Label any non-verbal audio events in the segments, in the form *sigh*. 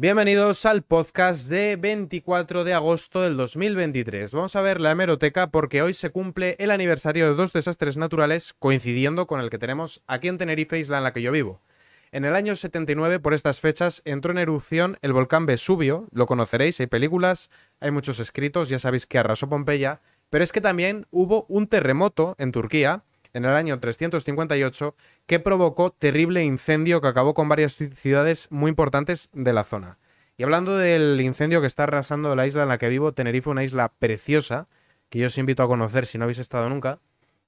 Bienvenidos al podcast de 24 de agosto del 2023. Vamos a ver la hemeroteca porque hoy se cumple el aniversario de dos desastres naturales coincidiendo con el que tenemos aquí en Tenerife, isla en la que yo vivo. En el año 79, por estas fechas, entró en erupción el volcán Vesubio, lo conoceréis, hay películas, hay muchos escritos, ya sabéis que arrasó Pompeya, pero es que también hubo un terremoto en Turquía en el año 358 que provocó terrible incendio que acabó con varias ciudades muy importantes de la zona. Y hablando del incendio que está arrasando la isla en la que vivo, Tenerife, una isla preciosa, que yo os invito a conocer si no habéis estado nunca,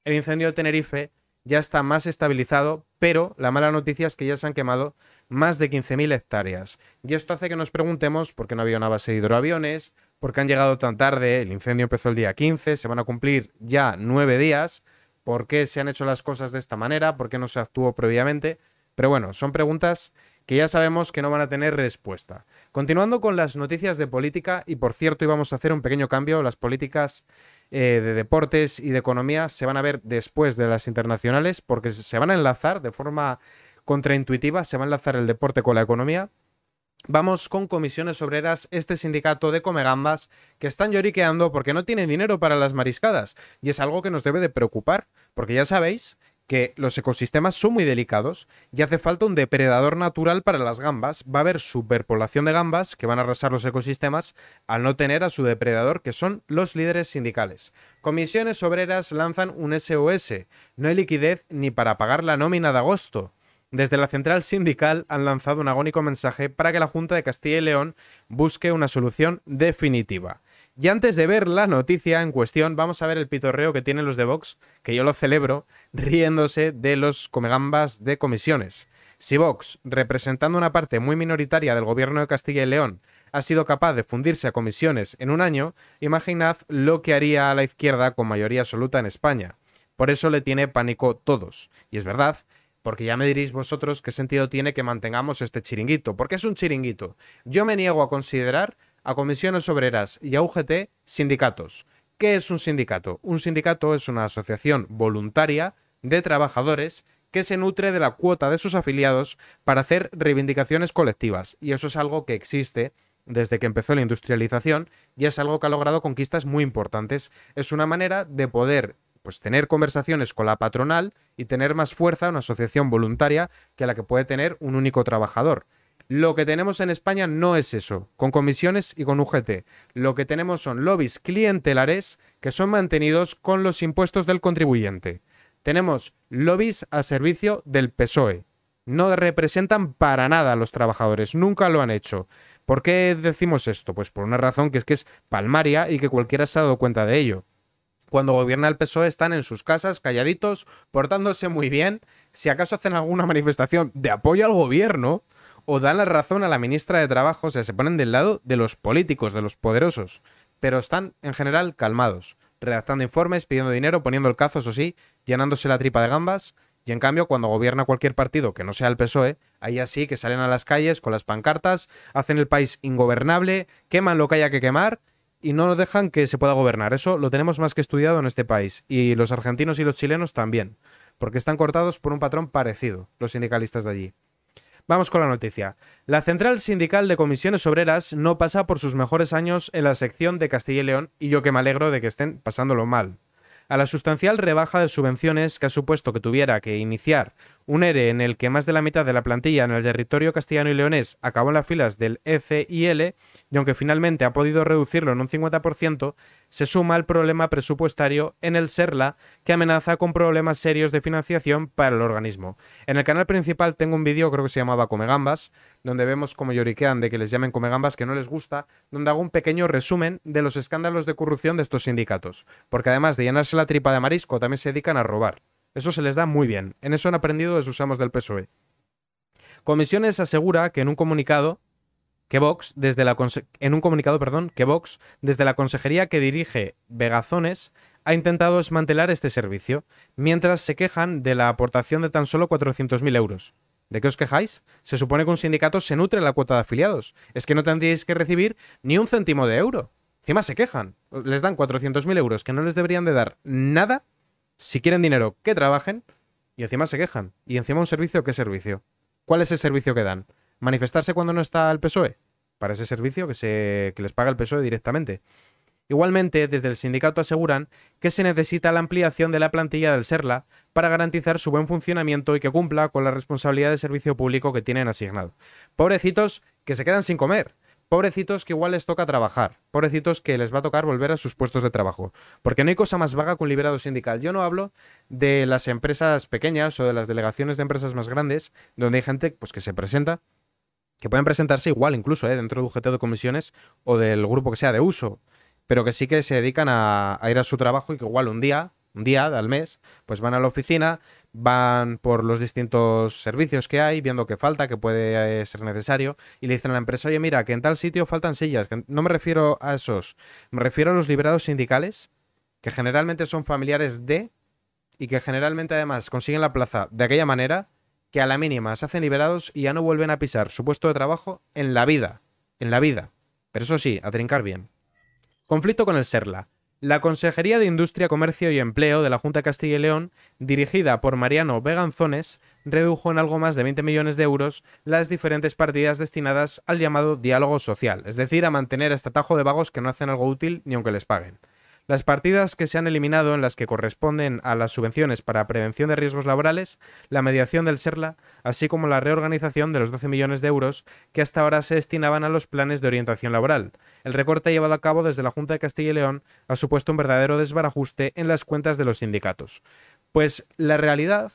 el incendio de Tenerife ya está más estabilizado, pero la mala noticia es que ya se han quemado más de 15.000 hectáreas. Y esto hace que nos preguntemos por qué no había una base de hidroaviones, por qué han llegado tan tarde, el incendio empezó el día 15, se van a cumplir ya nueve días por qué se han hecho las cosas de esta manera, por qué no se actuó previamente. Pero bueno, son preguntas que ya sabemos que no van a tener respuesta. Continuando con las noticias de política, y por cierto íbamos a hacer un pequeño cambio, las políticas eh, de deportes y de economía se van a ver después de las internacionales porque se van a enlazar de forma contraintuitiva, se va a enlazar el deporte con la economía. Vamos con comisiones obreras, este sindicato de comegambas, que están lloriqueando porque no tienen dinero para las mariscadas. Y es algo que nos debe de preocupar, porque ya sabéis que los ecosistemas son muy delicados y hace falta un depredador natural para las gambas. Va a haber superpoblación de gambas que van a arrasar los ecosistemas al no tener a su depredador, que son los líderes sindicales. Comisiones obreras lanzan un SOS. No hay liquidez ni para pagar la nómina de agosto. Desde la central sindical han lanzado un agónico mensaje para que la Junta de Castilla y León busque una solución definitiva. Y antes de ver la noticia en cuestión, vamos a ver el pitorreo que tienen los de Vox, que yo lo celebro, riéndose de los comegambas de comisiones. Si Vox, representando una parte muy minoritaria del gobierno de Castilla y León, ha sido capaz de fundirse a comisiones en un año, imaginad lo que haría a la izquierda con mayoría absoluta en España. Por eso le tiene pánico todos. Y es verdad porque ya me diréis vosotros qué sentido tiene que mantengamos este chiringuito, porque es un chiringuito. Yo me niego a considerar a comisiones obreras y a UGT sindicatos. ¿Qué es un sindicato? Un sindicato es una asociación voluntaria de trabajadores que se nutre de la cuota de sus afiliados para hacer reivindicaciones colectivas. Y eso es algo que existe desde que empezó la industrialización y es algo que ha logrado conquistas muy importantes. Es una manera de poder pues tener conversaciones con la patronal y tener más fuerza una asociación voluntaria que la que puede tener un único trabajador. Lo que tenemos en España no es eso, con comisiones y con UGT. Lo que tenemos son lobbies clientelares que son mantenidos con los impuestos del contribuyente. Tenemos lobbies a servicio del PSOE. No representan para nada a los trabajadores, nunca lo han hecho. ¿Por qué decimos esto? Pues por una razón que es que es palmaria y que cualquiera se ha dado cuenta de ello cuando gobierna el PSOE están en sus casas, calladitos, portándose muy bien. Si acaso hacen alguna manifestación de apoyo al gobierno o dan la razón a la ministra de Trabajo, o sea, se ponen del lado de los políticos, de los poderosos. Pero están, en general, calmados, redactando informes, pidiendo dinero, poniendo el cazo, eso sí, llenándose la tripa de gambas. Y en cambio, cuando gobierna cualquier partido que no sea el PSOE, ahí así que salen a las calles con las pancartas, hacen el país ingobernable, queman lo que haya que quemar y no nos dejan que se pueda gobernar. Eso lo tenemos más que estudiado en este país. Y los argentinos y los chilenos también, porque están cortados por un patrón parecido, los sindicalistas de allí. Vamos con la noticia. La Central Sindical de Comisiones Obreras no pasa por sus mejores años en la sección de Castilla y León, y yo que me alegro de que estén pasándolo mal. A la sustancial rebaja de subvenciones que ha supuesto que tuviera que iniciar un ERE en el que más de la mitad de la plantilla en el territorio castellano y leonés acabó en las filas del ECIL y aunque finalmente ha podido reducirlo en un 50%, se suma al problema presupuestario en el SERLA que amenaza con problemas serios de financiación para el organismo. En el canal principal tengo un vídeo, creo que se llamaba Gambas, donde vemos cómo lloriquean de que les llamen Gambas que no les gusta, donde hago un pequeño resumen de los escándalos de corrupción de estos sindicatos, porque además de llenarse la tripa de marisco también se dedican a robar. Eso se les da muy bien. En eso han aprendido de sus del PSOE. Comisiones asegura que en un comunicado que Vox desde la en un comunicado, perdón, que Vox desde la consejería que dirige Vegazones ha intentado desmantelar este servicio, mientras se quejan de la aportación de tan solo 400.000 euros. ¿De qué os quejáis? Se supone que un sindicato se nutre la cuota de afiliados. Es que no tendríais que recibir ni un céntimo de euro. Encima se quejan. Les dan 400.000 euros que no les deberían de dar nada si quieren dinero, que trabajen y encima se quejan. Y encima un servicio, ¿qué servicio? ¿Cuál es el servicio que dan? ¿Manifestarse cuando no está el PSOE? Para ese servicio que, se, les paga el PSOE directamente. Igualmente, desde el sindicato aseguran que se necesita la ampliación de la plantilla del SERLA para garantizar su buen funcionamiento y que cumpla con la responsabilidad de servicio público que tienen asignado. Pobrecitos que se quedan sin comer. Pobrecitos que igual les toca trabajar. Pobrecitos que les va a tocar volver a sus puestos de trabajo. Porque no hay cosa más vaga que un liberado sindical. Yo no hablo de las empresas pequeñas o de las delegaciones de empresas más grandes, donde hay gente pues, que se presenta, que pueden presentarse igual incluso ¿eh? dentro de UGT de comisiones o del grupo que sea de uso, pero que sí que se dedican a, a ir a su trabajo y que igual un día, un día al mes, pues van a la oficina, van por los distintos servicios que hay, viendo que falta, que puede eh, ser necesario, y le dicen a la empresa, oye, mira, que en tal sitio faltan sillas. no me refiero a esos, me refiero a los liberados sindicales, que generalmente son familiares de, y que generalmente además consiguen la plaza de aquella manera, que a la mínima se hacen liberados y ya no vuelven a pisar su puesto de trabajo en la vida, en la vida. Pero eso sí, a trincar bien. Conflicto con el Serla. La Consejería de Industria, Comercio y Empleo de la Junta de Castilla y León, dirigida por Mariano Veganzones, redujo en algo más de 20 millones de euros las diferentes partidas destinadas al llamado diálogo social, es decir, a mantener este atajo de vagos que no hacen algo útil ni aunque les paguen. Las partidas que se han eliminado en las que corresponden a las subvenciones para prevención de riesgos laborales, la mediación del SERLA, así como la reorganización de los 12 millones de euros que hasta ahora se destinaban a los planes de orientación laboral. El recorte llevado a cabo desde la Junta de Castilla y León ha supuesto un verdadero desbarajuste en las cuentas de los sindicatos. Pues la realidad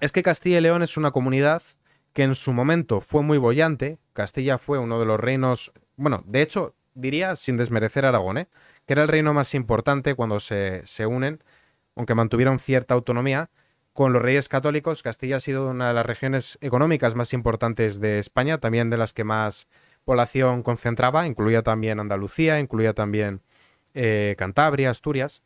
es que Castilla y León es una comunidad que en su momento fue muy bollante. Castilla fue uno de los reinos, bueno, de hecho, diría sin desmerecer Aragón, ¿eh? que era el reino más importante cuando se, unen, aunque mantuvieron cierta autonomía, con los reyes católicos. Castilla ha sido una de las regiones económicas más importantes de España, también de las que más población concentraba, incluía también Andalucía, incluía también eh, Cantabria, Asturias,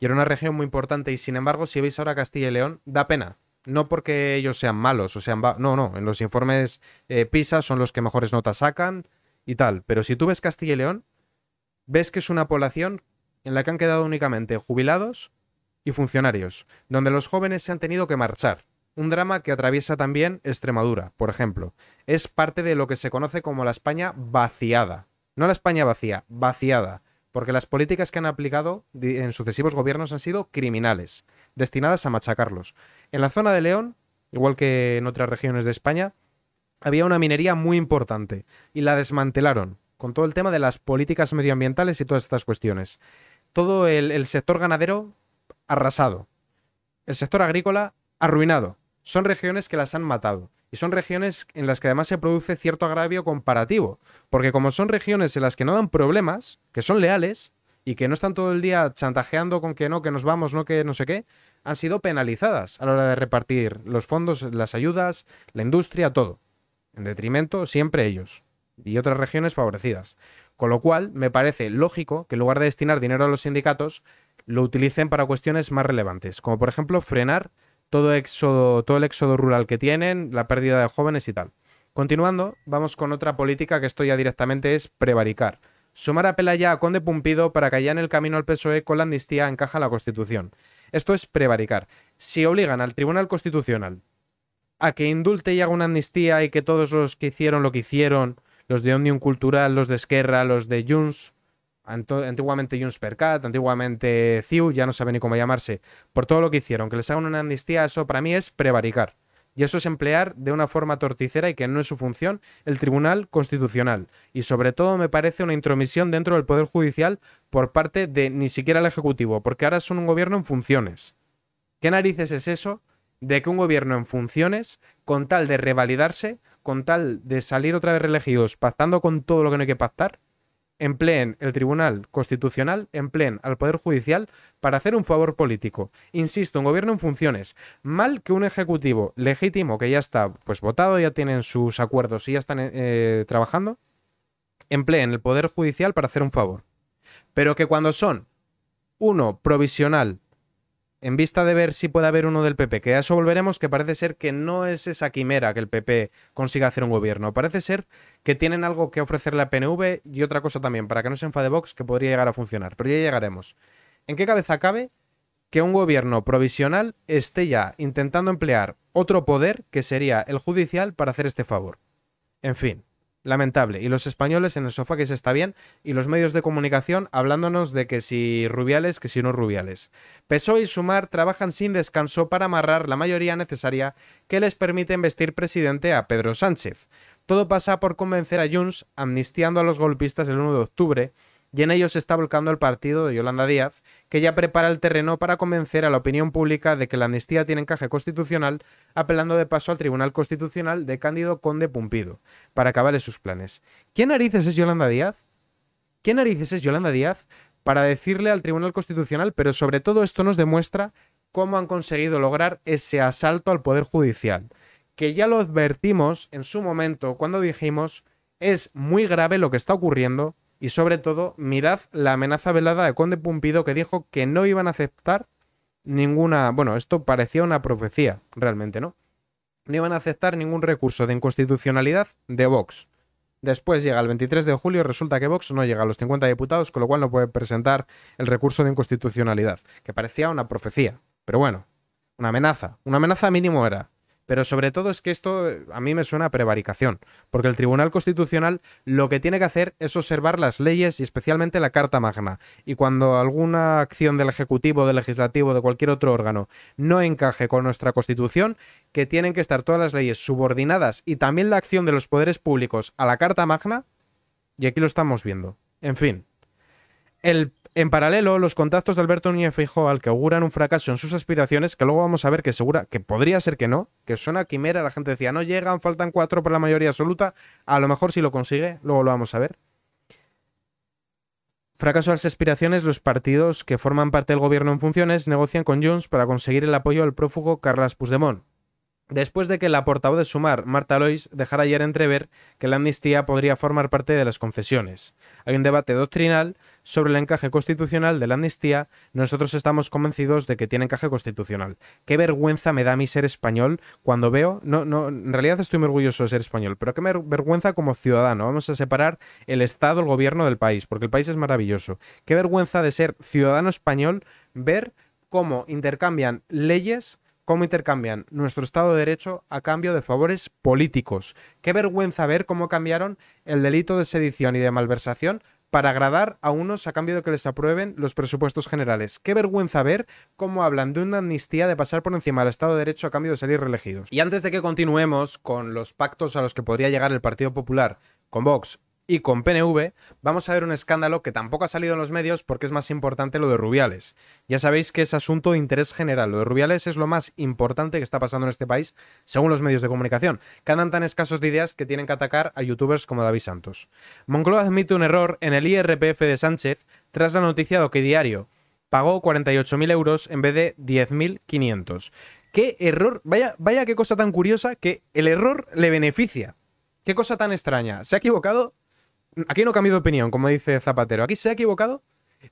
y era una región muy importante. Y sin embargo, si veis ahora Castilla y León, da pena. No porque ellos sean malos o sean... No, no, en los informes eh, PISA son los que mejores notas sacan y tal. Pero si tú ves Castilla y León, ves que es una población en la que han quedado únicamente jubilados y funcionarios, donde los jóvenes se han tenido que marchar. Un drama que atraviesa también Extremadura, por ejemplo. Es parte de lo que se conoce como la España vaciada. No la España vacía, vaciada. Porque las políticas que han aplicado en sucesivos gobiernos han sido criminales, destinadas a machacarlos. En la zona de León, igual que en otras regiones de España, había una minería muy importante y la desmantelaron con todo el tema de las políticas medioambientales y todas estas cuestiones. Todo el, sector ganadero arrasado. El sector agrícola arruinado. Son regiones que las han matado. Y son regiones en las que además se produce cierto agravio comparativo. Porque como son regiones en las que no dan problemas, que son leales y que no están todo el día chantajeando con que no, que nos vamos, no, que no sé qué, han sido penalizadas a la hora de repartir los fondos, las ayudas, la industria, todo. En detrimento siempre ellos y otras regiones favorecidas. Con lo cual, me parece lógico que en lugar de destinar dinero a los sindicatos, lo utilicen para cuestiones más relevantes, como por ejemplo frenar todo, todo el éxodo rural que tienen, la pérdida de jóvenes y tal. Continuando, vamos con otra política que esto ya directamente es prevaricar. Sumar a ya a Conde Pumpido para que allá en el camino al PSOE con la amnistía encaja la Constitución. Esto es prevaricar. Si obligan al Tribunal Constitucional a que indulte y haga una amnistía y que todos los que hicieron lo que hicieron los de Omnium Cultural, los de Esquerra, los de Junts, antiguamente Junts Percat, antiguamente CIU, ya no sabe ni cómo llamarse, por todo lo que hicieron, que les hagan una amnistía, eso para mí es prevaricar. Y eso es emplear de una forma torticera y que no es su función el Tribunal Constitucional. Y sobre todo me parece una intromisión dentro del Poder Judicial por parte de ni siquiera el Ejecutivo, porque ahora son un gobierno en funciones. ¿Qué narices es eso de que un gobierno en funciones, con tal de revalidarse, con tal de salir otra vez reelegidos, pactando con todo lo que no hay que pactar, empleen el Tribunal Constitucional, empleen al Poder Judicial para hacer un favor político. Insisto, un gobierno en funciones. Mal que un ejecutivo legítimo que ya está pues votado, ya tienen sus acuerdos y ya están eh, trabajando, empleen el Poder Judicial para hacer un favor. Pero que cuando son, uno, provisional, en vista de ver si puede haber uno del PP, que a eso volveremos, que parece ser que no es esa quimera que el PP consiga hacer un gobierno. Parece ser que tienen algo que ofrecerle a PNV y otra cosa también, para que no se enfade Vox, que podría llegar a funcionar. Pero ya llegaremos. ¿En qué cabeza cabe que un gobierno provisional esté ya intentando emplear otro poder, que sería el judicial, para hacer este favor? En fin, Lamentable. Y los españoles en el sofá que se está bien y los medios de comunicación hablándonos de que si rubiales, que si no rubiales. Pesó y Sumar trabajan sin descanso para amarrar la mayoría necesaria que les permite vestir presidente a Pedro Sánchez. Todo pasa por convencer a Junts, amnistiando a los golpistas el 1 de octubre, y en ello se está volcando el partido de Yolanda Díaz, que ya prepara el terreno para convencer a la opinión pública de que la amnistía tiene encaje constitucional, apelando de paso al Tribunal Constitucional de Cándido Conde Pumpido, para acabarle sus planes. ¿Quién narices es Yolanda Díaz? ¿Quién narices es Yolanda Díaz para decirle al Tribunal Constitucional, pero sobre todo esto nos demuestra cómo han conseguido lograr ese asalto al Poder Judicial, que ya lo advertimos en su momento cuando dijimos es muy grave lo que está ocurriendo y sobre todo, mirad la amenaza velada de Conde Pumpido que dijo que no iban a aceptar ninguna... Bueno, esto parecía una profecía, realmente, ¿no? No iban a aceptar ningún recurso de inconstitucionalidad de Vox. Después llega el 23 de julio y resulta que Vox no llega a los 50 diputados, con lo cual no puede presentar el recurso de inconstitucionalidad, que parecía una profecía. Pero bueno, una amenaza. Una amenaza mínimo era. Pero sobre todo es que esto eh, a mí me suena a prevaricación, porque el Tribunal Constitucional lo que tiene que hacer es observar las leyes y especialmente la Carta Magna. Y cuando alguna acción del Ejecutivo, del Legislativo, de cualquier otro órgano no encaje con nuestra Constitución, que tienen que estar todas las leyes subordinadas y también la acción de los poderes públicos a la Carta Magna, y aquí lo estamos viendo. En fin, el en paralelo, los contactos de Alberto Núñez Feijóo al que auguran un fracaso en sus aspiraciones, que luego vamos a ver que segura, que podría ser que no, que suena quimera, la gente decía, no llegan, faltan cuatro para la mayoría absoluta, a lo mejor si lo consigue, luego lo vamos a ver. Fracaso a las aspiraciones, los partidos que forman parte del gobierno en funciones negocian con Jones para conseguir el apoyo al prófugo Carles Puigdemont. Después de que la portavoz de Sumar, Marta Lois, dejara ayer entrever que la amnistía podría formar parte de las concesiones. Hay un debate doctrinal sobre el encaje constitucional de la amnistía, nosotros estamos convencidos de que tiene encaje constitucional. Qué vergüenza me da a mí ser español cuando veo, no, no, en realidad estoy muy orgulloso de ser español, pero qué vergüenza como ciudadano. Vamos a separar el Estado, el gobierno del país, porque el país es maravilloso. Qué vergüenza de ser ciudadano español ver cómo intercambian leyes cómo intercambian nuestro Estado de Derecho a cambio de favores políticos. Qué vergüenza ver cómo cambiaron el delito de sedición y de malversación para agradar a unos a cambio de que les aprueben los presupuestos generales. Qué vergüenza ver cómo hablan de una amnistía de pasar por encima del Estado de Derecho a cambio de salir reelegidos. Y antes de que continuemos con los pactos a los que podría llegar el Partido Popular con Vox y con PNV, vamos a ver un escándalo que tampoco ha salido en los medios porque es más importante lo de Rubiales. Ya sabéis que es asunto de interés general. Lo de Rubiales es lo más importante que está pasando en este país, según los medios de comunicación, que andan tan escasos de ideas que tienen que atacar a youtubers como David Santos. Moncloa admite un error en el IRPF de Sánchez tras la noticia de que Diario pagó 48.000 euros en vez de 10.500. Qué error, vaya, vaya qué cosa tan curiosa que el error le beneficia. Qué cosa tan extraña. Se ha equivocado Aquí no cambio de opinión, como dice Zapatero. Aquí se ha equivocado,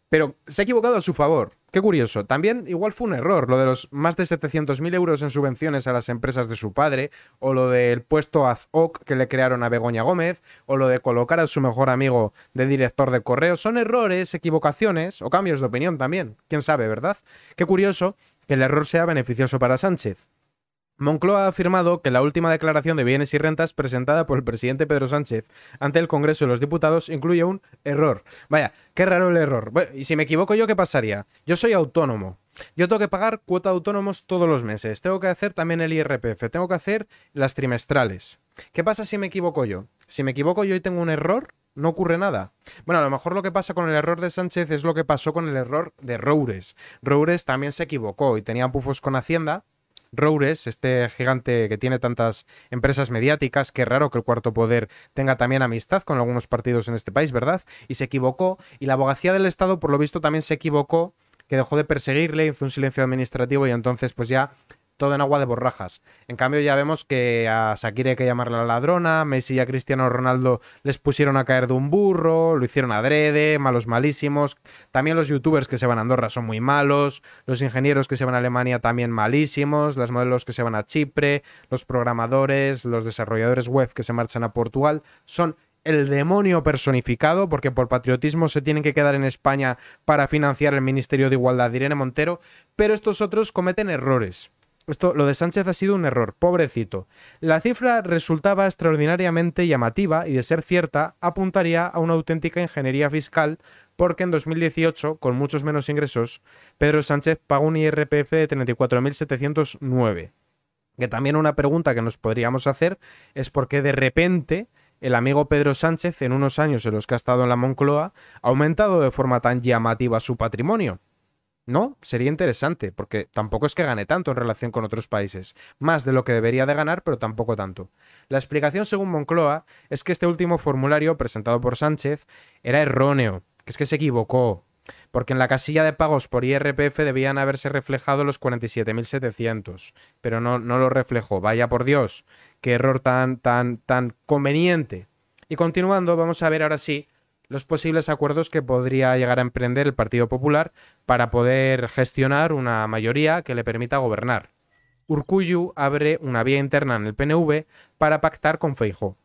pero se ha equivocado a su favor. Qué curioso. También igual fue un error lo de los más de 700.000 euros en subvenciones a las empresas de su padre, o lo del puesto ad hoc que le crearon a Begoña Gómez, o lo de colocar a su mejor amigo de director de correo. Son errores, equivocaciones o cambios de opinión también. ¿Quién sabe, verdad? Qué curioso que el error sea beneficioso para Sánchez. Moncloa ha afirmado que la última declaración de bienes y rentas presentada por el presidente Pedro Sánchez ante el Congreso de los Diputados incluye un error. Vaya, qué raro el error. y si me equivoco yo, ¿qué pasaría? Yo soy autónomo. Yo tengo que pagar cuota de autónomos todos los meses. Tengo que hacer también el IRPF. Tengo que hacer las trimestrales. ¿Qué pasa si me equivoco yo? Si me equivoco yo y tengo un error, no ocurre nada. Bueno, a lo mejor lo que pasa con el error de Sánchez es lo que pasó con el error de Roures. Roures también se equivocó y tenía pufos con Hacienda Roures, este gigante que tiene tantas empresas mediáticas, que raro que el cuarto poder tenga también amistad con algunos partidos en este país, ¿verdad? Y se equivocó, y la abogacía del Estado, por lo visto, también se equivocó que dejó de perseguirle, hizo un silencio administrativo y entonces pues ya todo en agua de borrajas. En cambio, ya vemos que a Shakira hay que llamarla ladrona, Messi y a Cristiano Ronaldo les pusieron a caer de un burro, lo hicieron adrede, malos malísimos. También los youtubers que se van a Andorra son muy malos, los ingenieros que se van a Alemania también malísimos, las modelos que se van a Chipre, los programadores, los desarrolladores web que se marchan a Portugal, son el demonio personificado, porque por patriotismo se tienen que quedar en España para financiar el Ministerio de Igualdad de Irene Montero, pero estos otros cometen errores esto, lo de Sánchez ha sido un error, pobrecito. La cifra resultaba extraordinariamente llamativa y, de ser cierta, apuntaría a una auténtica ingeniería fiscal porque en 2018, con muchos menos ingresos, Pedro Sánchez pagó un IRPF de 34.709. Que también una pregunta que nos podríamos hacer es por qué de repente el amigo Pedro Sánchez, en unos años en los que ha estado en la Moncloa, ha aumentado de forma tan llamativa su patrimonio. ¿no? Sería interesante, porque tampoco es que gane tanto en relación con otros países, más de lo que debería de ganar, pero tampoco tanto. La explicación, según Moncloa, es que este último formulario presentado por Sánchez era erróneo, que es que se equivocó, porque en la casilla de pagos por IRPF debían haberse reflejado los 47.700, pero no, no lo reflejó, vaya por Dios, qué error tan, tan, tan conveniente. Y continuando, vamos a ver ahora sí los posibles acuerdos que podría llegar a emprender el Partido Popular para poder gestionar una mayoría que le permita gobernar. Urcuyu abre una vía interna en el PNV para pactar con Feijo.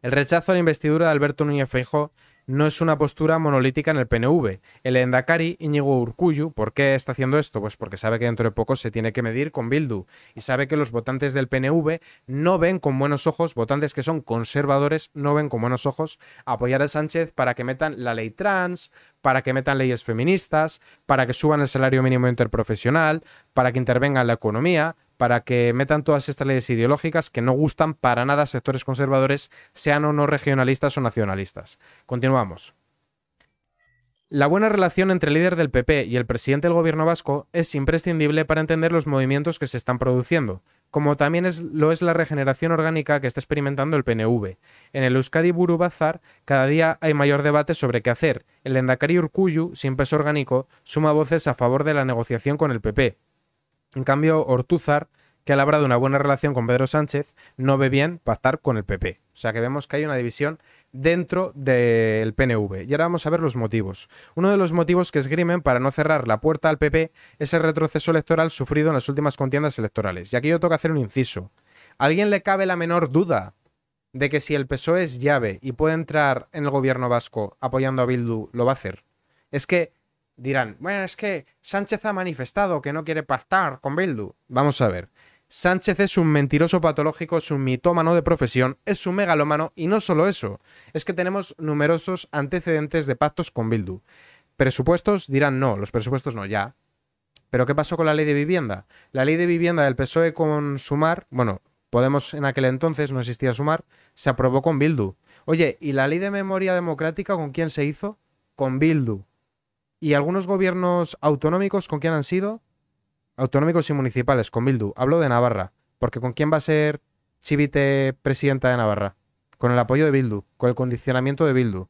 El rechazo a la investidura de Alberto Núñez Feijo no es una postura monolítica en el PNV. El Endacari, Íñigo Urcuyu, ¿por qué está haciendo esto? Pues porque sabe que dentro de poco se tiene que medir con Bildu y sabe que los votantes del PNV no ven con buenos ojos, votantes que son conservadores, no ven con buenos ojos apoyar a Sánchez para que metan la ley trans, para que metan leyes feministas, para que suban el salario mínimo interprofesional, para que en la economía, para que metan todas estas leyes ideológicas que no gustan para nada a sectores conservadores, sean o no regionalistas o nacionalistas. Continuamos. La buena relación entre el líder del PP y el presidente del gobierno vasco es imprescindible para entender los movimientos que se están produciendo, como también es, lo es la regeneración orgánica que está experimentando el PNV. En el Euskadi Buru Bazar, cada día hay mayor debate sobre qué hacer. El endakari Urcuyu, sin peso orgánico, suma voces a favor de la negociación con el PP. En cambio, Ortúzar, que ha labrado una buena relación con Pedro Sánchez, no ve bien pactar con el PP. O sea que vemos que hay una división dentro del PNV. Y ahora vamos a ver los motivos. Uno de los motivos que esgrimen para no cerrar la puerta al PP es el retroceso electoral sufrido en las últimas contiendas electorales. Y aquí yo tengo que hacer un inciso. ¿A alguien le cabe la menor duda de que si el PSOE es llave y puede entrar en el gobierno vasco apoyando a Bildu, lo va a hacer? Es que dirán, bueno, es que Sánchez ha manifestado que no quiere pactar con Bildu. Vamos a ver. Sánchez es un mentiroso patológico, es un mitómano de profesión, es un megalómano y no solo eso, es que tenemos numerosos antecedentes de pactos con Bildu. Presupuestos dirán no, los presupuestos no, ya. Pero ¿qué pasó con la ley de vivienda? La ley de vivienda del PSOE con Sumar, bueno, Podemos en aquel entonces no existía Sumar, se aprobó con Bildu. Oye, ¿y la ley de memoria democrática con quién se hizo? Con Bildu. ¿Y algunos gobiernos autonómicos con quién han sido? Autonómicos y municipales, con Bildu. Hablo de Navarra, porque ¿con quién va a ser Chivite presidenta de Navarra? Con el apoyo de Bildu, con el condicionamiento de Bildu.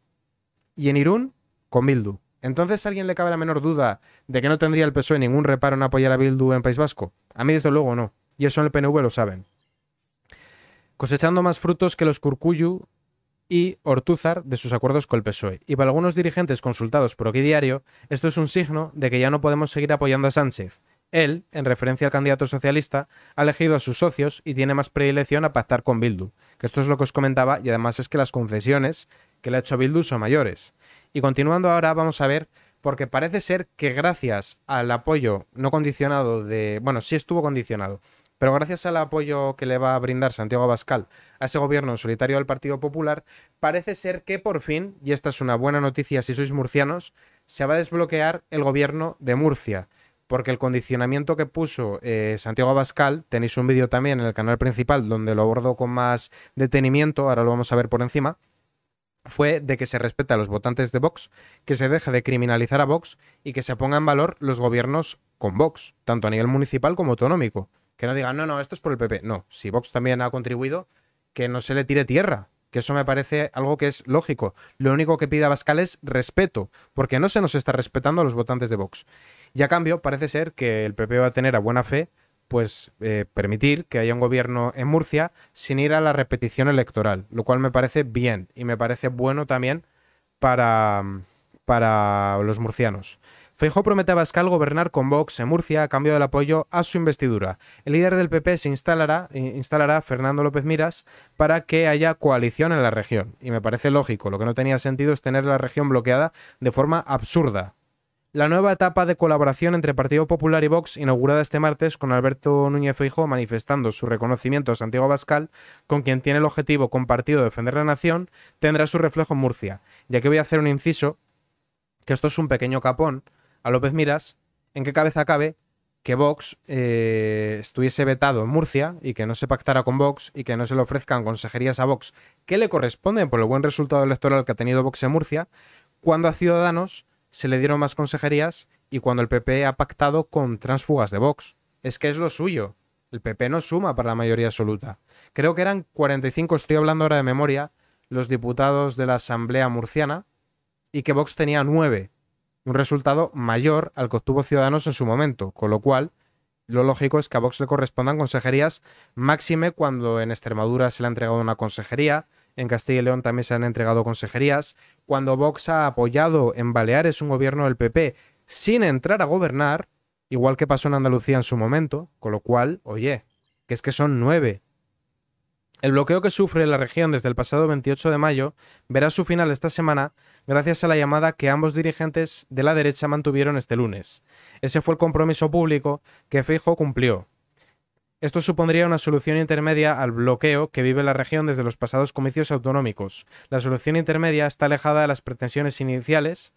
Y en Irún, con Bildu. Entonces, ¿a alguien le cabe la menor duda de que no tendría el PSOE ningún reparo en apoyar a Bildu en País Vasco? A mí, desde luego, no. Y eso en el PNV lo saben. Cosechando más frutos que los curcuyu, y Ortúzar de sus acuerdos con el PSOE. Y para algunos dirigentes consultados por aquí diario, esto es un signo de que ya no podemos seguir apoyando a Sánchez. Él, en referencia al candidato socialista, ha elegido a sus socios y tiene más predilección a pactar con Bildu, que esto es lo que os comentaba y además es que las concesiones que le ha hecho Bildu son mayores. Y continuando ahora vamos a ver, porque parece ser que gracias al apoyo no condicionado de... bueno, sí estuvo condicionado, pero gracias al apoyo que le va a brindar Santiago Abascal a ese gobierno solitario del Partido Popular, parece ser que por fin, y esta es una buena noticia si sois murcianos, se va a desbloquear el gobierno de Murcia. Porque el condicionamiento que puso eh, Santiago Abascal, tenéis un vídeo también en el canal principal donde lo abordó con más detenimiento, ahora lo vamos a ver por encima, fue de que se respeta a los votantes de Vox, que se deje de criminalizar a Vox y que se ponga en valor los gobiernos con Vox, tanto a nivel municipal como autonómico. Que no digan, no, no, esto es por el PP. No, si Vox también ha contribuido, que no se le tire tierra. Que eso me parece algo que es lógico. Lo único que pide Abascal es respeto, porque no se nos está respetando a los votantes de Vox. Y a cambio, parece ser que el PP va a tener a buena fe pues eh, permitir que haya un gobierno en Murcia sin ir a la repetición electoral, lo cual me parece bien y me parece bueno también para, para los murcianos. Feijó promete a Bascal gobernar con Vox en Murcia a cambio del apoyo a su investidura. El líder del PP se instalará, instalará Fernando López Miras para que haya coalición en la región. Y me parece lógico, lo que no tenía sentido es tener la región bloqueada de forma absurda. La nueva etapa de colaboración entre Partido Popular y Vox, inaugurada este martes con Alberto Núñez Feijóo manifestando su reconocimiento a Santiago Bascal, con quien tiene el objetivo compartido de defender la nación, tendrá su reflejo en Murcia. Ya que voy a hacer un inciso, que esto es un pequeño capón, a López Miras, ¿en qué cabeza cabe que Vox eh, estuviese vetado en Murcia y que no se pactara con Vox y que no se le ofrezcan consejerías a Vox que le corresponden por el buen resultado electoral que ha tenido Vox en Murcia, cuando a Ciudadanos se le dieron más consejerías y cuando el PP ha pactado con transfugas de Vox. Es que es lo suyo. El PP no suma para la mayoría absoluta. Creo que eran 45, estoy hablando ahora de memoria, los diputados de la Asamblea Murciana y que Vox tenía nueve un resultado mayor al que obtuvo Ciudadanos en su momento, con lo cual lo lógico es que a Vox le correspondan consejerías máxime cuando en Extremadura se le ha entregado una consejería, en Castilla y León también se han entregado consejerías, cuando Vox ha apoyado en Baleares un gobierno del PP sin entrar a gobernar, igual que pasó en Andalucía en su momento, con lo cual, oye, que es que son nueve. El bloqueo que sufre la región desde el pasado 28 de mayo verá su final esta semana gracias a la llamada que ambos dirigentes de la derecha mantuvieron este lunes. Ese fue el compromiso público que Fijo cumplió. Esto supondría una solución intermedia al bloqueo que vive la región desde los pasados comicios autonómicos. La solución intermedia está alejada de las pretensiones iniciales,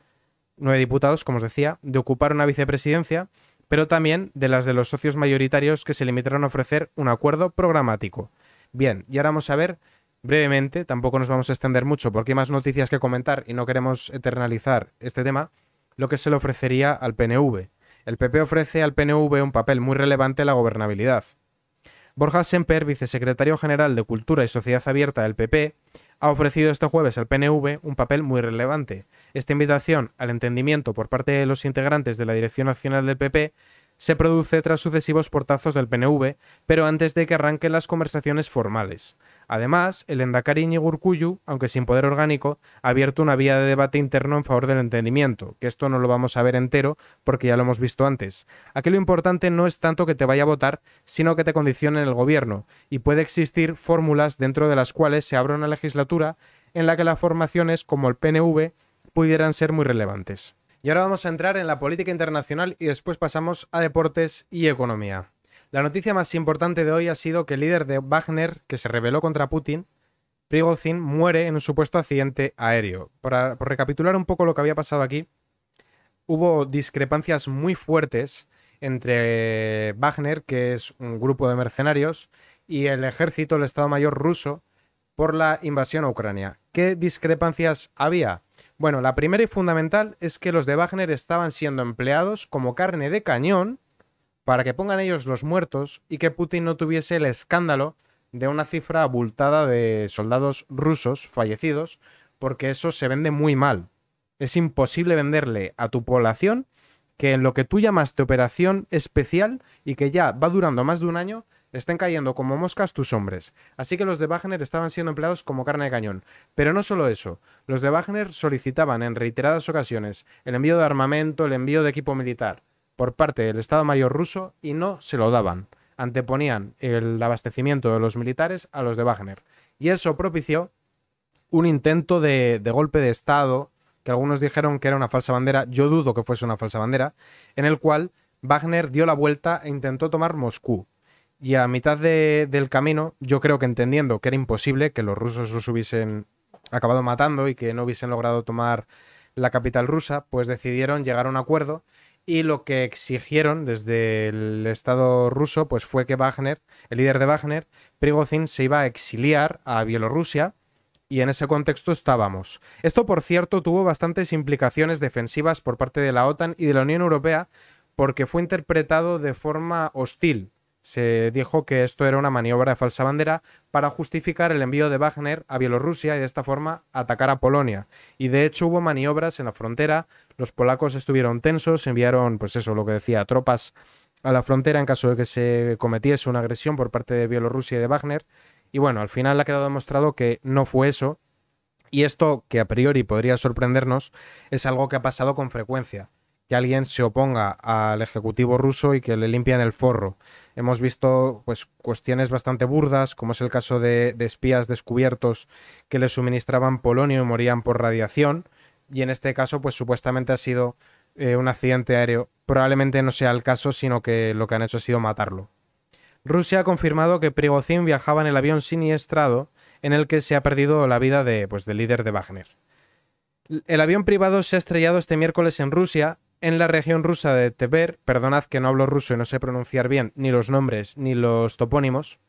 nueve diputados, como os decía, de ocupar una vicepresidencia, pero también de las de los socios mayoritarios que se limitaron a ofrecer un acuerdo programático. Bien, y ahora vamos a ver brevemente, tampoco nos vamos a extender mucho porque hay más noticias que comentar y no queremos eternalizar este tema, lo que se le ofrecería al PNV. El PP ofrece al PNV un papel muy relevante en la gobernabilidad. Borja Semper, vicesecretario general de Cultura y Sociedad Abierta del PP, ha ofrecido este jueves al PNV un papel muy relevante. Esta invitación al entendimiento por parte de los integrantes de la Dirección Nacional del PP se produce tras sucesivos portazos del PNV, pero antes de que arranquen las conversaciones formales. Además, el Endacari Gurcuyu, aunque sin poder orgánico, ha abierto una vía de debate interno en favor del entendimiento, que esto no lo vamos a ver entero porque ya lo hemos visto antes. Aquí lo importante no es tanto que te vaya a votar, sino que te condicionen el gobierno, y puede existir fórmulas dentro de las cuales se abra una legislatura en la que las formaciones como el PNV pudieran ser muy relevantes. Y ahora vamos a entrar en la política internacional y después pasamos a deportes y economía. La noticia más importante de hoy ha sido que el líder de Wagner, que se rebeló contra Putin, Prigozhin, muere en un supuesto accidente aéreo. Para, por recapitular un poco lo que había pasado aquí, hubo discrepancias muy fuertes entre Wagner, que es un grupo de mercenarios, y el ejército, el Estado Mayor ruso, por la invasión a Ucrania. ¿Qué discrepancias había? Bueno, la primera y fundamental es que los de Wagner estaban siendo empleados como carne de cañón para que pongan ellos los muertos y que Putin no tuviese el escándalo de una cifra abultada de soldados rusos fallecidos, porque eso se vende muy mal. Es imposible venderle a tu población que en lo que tú llamaste operación especial y que ya va durando más de un año, estén cayendo como moscas tus hombres. Así que los de Wagner estaban siendo empleados como carne de cañón. Pero no solo eso, los de Wagner solicitaban en reiteradas ocasiones el envío de armamento, el envío de equipo militar por parte del Estado Mayor ruso y no se lo daban. Anteponían el abastecimiento de los militares a los de Wagner. Y eso propició un intento de, golpe de Estado, que algunos dijeron que era una falsa bandera, yo dudo que fuese una falsa bandera, en el cual Wagner dio la vuelta e intentó tomar Moscú. Y a mitad del camino, yo creo que entendiendo que era imposible que los rusos los hubiesen acabado matando y que no hubiesen logrado tomar la capital rusa, pues decidieron llegar a un acuerdo y lo que exigieron desde el Estado ruso pues fue que Wagner, el líder de Wagner, Prigozhin, se iba a exiliar a Bielorrusia y en ese contexto estábamos. Esto, por cierto, tuvo bastantes implicaciones defensivas por parte de la OTAN y de la Unión Europea porque fue interpretado de forma hostil se dijo que esto era una maniobra de falsa bandera para justificar el envío de Wagner a Bielorrusia y de esta forma atacar a Polonia. Y de hecho hubo maniobras en la frontera, los polacos estuvieron tensos, enviaron, pues eso, lo que decía, tropas a la frontera en caso de que se cometiese una agresión por parte de Bielorrusia y de Wagner. Y bueno, al final ha quedado demostrado que no fue eso. Y esto, que a priori podría sorprendernos, es algo que ha pasado con frecuencia que alguien se oponga al Ejecutivo ruso y que le limpian el forro. Hemos visto pues, cuestiones bastante burdas, como es el caso de, espías descubiertos que le suministraban polonio y morían por radiación. Y en este caso, pues supuestamente ha sido eh, un accidente aéreo. Probablemente no sea el caso, sino que lo que han hecho ha sido matarlo. Rusia ha confirmado que Prigozhin viajaba en el avión siniestrado en el que se ha perdido la vida de, pues, del líder de Wagner. El avión privado se ha estrellado este miércoles en Rusia en la región rusa de Tver, perdonad que no hablo ruso y no sé pronunciar bien ni los nombres ni los topónimos,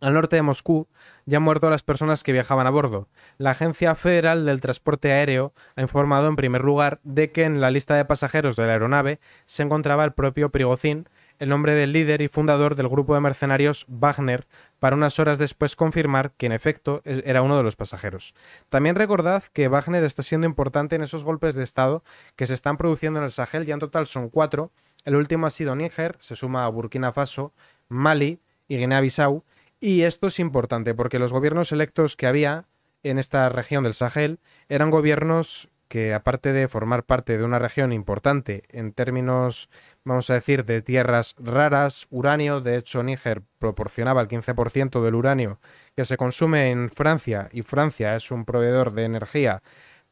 al norte de Moscú ya han muerto las personas que viajaban a bordo. La Agencia Federal del Transporte Aéreo ha informado en primer lugar de que en la lista de pasajeros de la aeronave se encontraba el propio Prigozín, el nombre del líder y fundador del grupo de mercenarios Wagner para unas horas después confirmar que en efecto era uno de los pasajeros. También recordad que Wagner está siendo importante en esos golpes de Estado que se están produciendo en el Sahel, ya en total son cuatro. El último ha sido Níger, se suma a Burkina Faso, Mali y Guinea-Bissau. Y esto es importante porque los gobiernos electos que había en esta región del Sahel eran gobiernos que aparte de formar parte de una región importante en términos, vamos a decir, de tierras raras, uranio, de hecho Níger proporcionaba el 15% del uranio que se consume en Francia y Francia es un proveedor de energía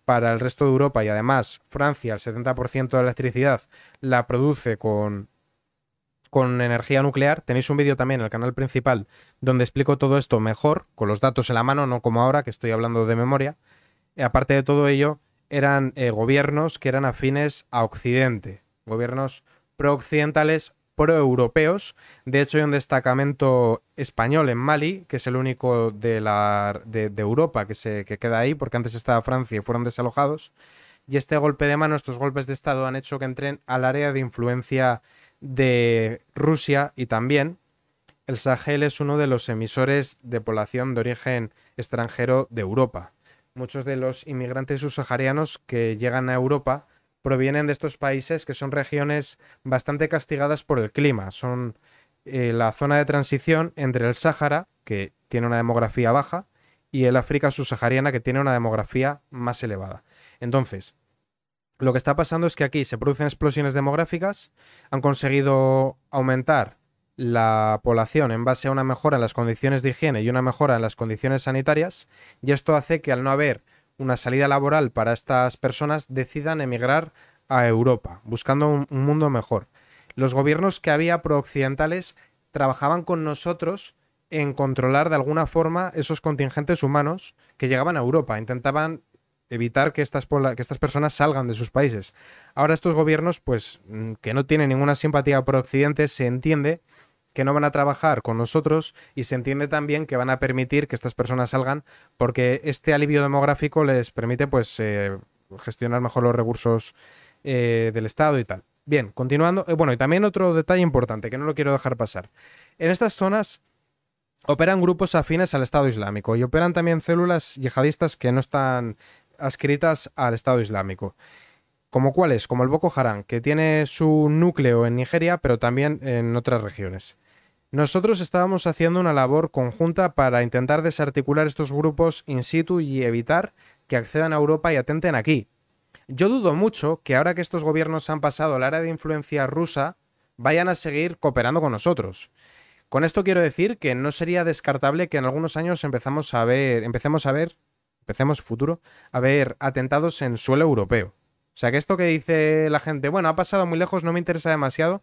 para el resto de Europa y además Francia el 70% de la electricidad la produce con con energía nuclear. Tenéis un vídeo también en el canal principal donde explico todo esto mejor, con los datos en la mano, no como ahora que estoy hablando de memoria. Aparte de todo ello, eran eh, gobiernos que eran afines a Occidente, gobiernos pro prooccidentales, proeuropeos. De hecho, hay un destacamento español en Mali, que es el único de, la, de, Europa que, se, que queda ahí, porque antes estaba Francia y fueron desalojados. Y este golpe de mano, estos golpes de Estado han hecho que entren al área de influencia de Rusia y también el Sahel es uno de los emisores de población de origen extranjero de Europa. Muchos de los inmigrantes subsaharianos que llegan a Europa provienen de estos países que son regiones bastante castigadas por el clima. Son eh, la zona de transición entre el Sáhara, que tiene una demografía baja, y el África subsahariana, que tiene una demografía más elevada. Entonces, lo que está pasando es que aquí se producen explosiones demográficas, han conseguido aumentar la población en base a una mejora en las condiciones de higiene y una mejora en las condiciones sanitarias, y esto hace que al no haber una salida laboral para estas personas decidan emigrar a Europa, buscando un, mundo mejor. Los gobiernos que había prooccidentales trabajaban con nosotros en controlar de alguna forma esos contingentes humanos que llegaban a Europa, intentaban evitar que estas, que estas personas salgan de sus países. Ahora estos gobiernos, pues, mm, que no tienen ninguna simpatía por Occidente, se entiende que no van a trabajar con nosotros y se entiende también que van a permitir que estas personas salgan porque este alivio demográfico les permite pues eh, gestionar mejor los recursos eh, del Estado y tal. Bien, continuando. Eh, bueno, y también otro detalle importante que no lo quiero dejar pasar. En estas zonas operan grupos afines al Estado Islámico y operan también células yihadistas que no están adscritas al Estado Islámico. ¿Como cuáles? Como el Boko Haram, que tiene su núcleo en Nigeria, pero también en otras regiones. Nosotros estábamos haciendo una labor conjunta para intentar desarticular estos grupos in situ y evitar que accedan a Europa y atenten aquí. Yo dudo mucho que ahora que estos gobiernos han pasado al área de influencia rusa, vayan a seguir cooperando con nosotros. Con esto quiero decir que no sería descartable que en algunos años empezamos a ver, empecemos a ver, empecemos futuro, a ver atentados en suelo europeo. O sea, que esto que dice la gente, bueno, ha pasado muy lejos, no me interesa demasiado.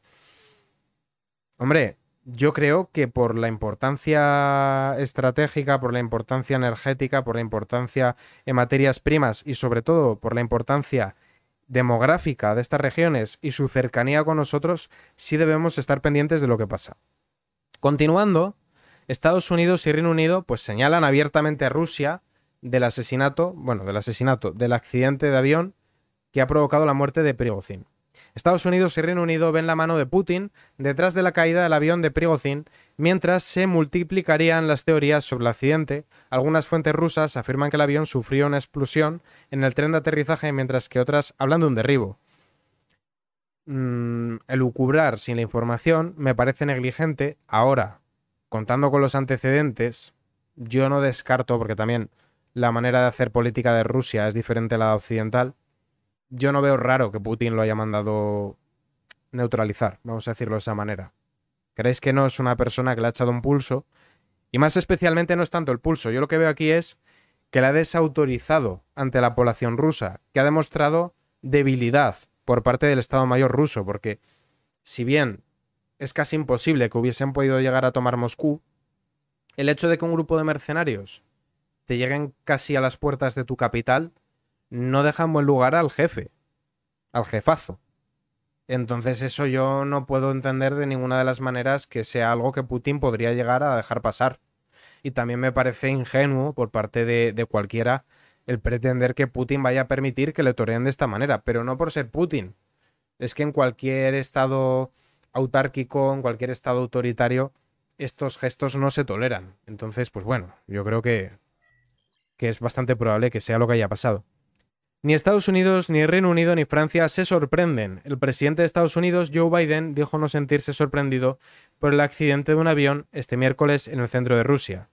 Hombre, yo creo que por la importancia estratégica, por la importancia energética, por la importancia en materias primas y sobre todo por la importancia demográfica de estas regiones y su cercanía con nosotros, sí debemos estar pendientes de lo que pasa. Continuando, Estados Unidos y Reino Unido pues señalan abiertamente a Rusia del asesinato, bueno, del asesinato, del accidente de avión que ha provocado la muerte de Prigozhin. Estados Unidos y Reino Unido ven la mano de Putin detrás de la caída del avión de Prigozhin, mientras se multiplicarían las teorías sobre el accidente. Algunas fuentes rusas afirman que el avión sufrió una explosión en el tren de aterrizaje, mientras que otras hablan de un derribo. Mm, el elucubrar sin la información me parece negligente. Ahora, contando con los antecedentes, yo no descarto, porque también la manera de hacer política de Rusia es diferente a la occidental, yo no veo raro que Putin lo haya mandado neutralizar, vamos a decirlo de esa manera. ¿Creéis que no es una persona que le ha echado un pulso? Y más especialmente no es tanto el pulso, yo lo que veo aquí es que la ha desautorizado ante la población rusa, que ha demostrado debilidad por parte del Estado Mayor ruso, porque si bien es casi imposible que hubiesen podido llegar a tomar Moscú, el hecho de que un grupo de mercenarios te lleguen casi a las puertas de tu capital no dejan buen lugar al jefe, al jefazo. Entonces eso yo no puedo entender de ninguna de las maneras que sea algo que Putin podría llegar a dejar pasar. Y también me parece ingenuo por parte de, cualquiera el pretender que Putin vaya a permitir que le toreen de esta manera, pero no por ser Putin. Es que en cualquier estado autárquico, en cualquier estado autoritario, estos gestos no se toleran. Entonces, pues bueno, yo creo que, que es bastante probable que sea lo que haya pasado. Ni Estados Unidos, ni Reino Unido, ni Francia se sorprenden. El presidente de Estados Unidos, Joe Biden, dijo no sentirse sorprendido por el accidente de un avión este miércoles en el centro de Rusia.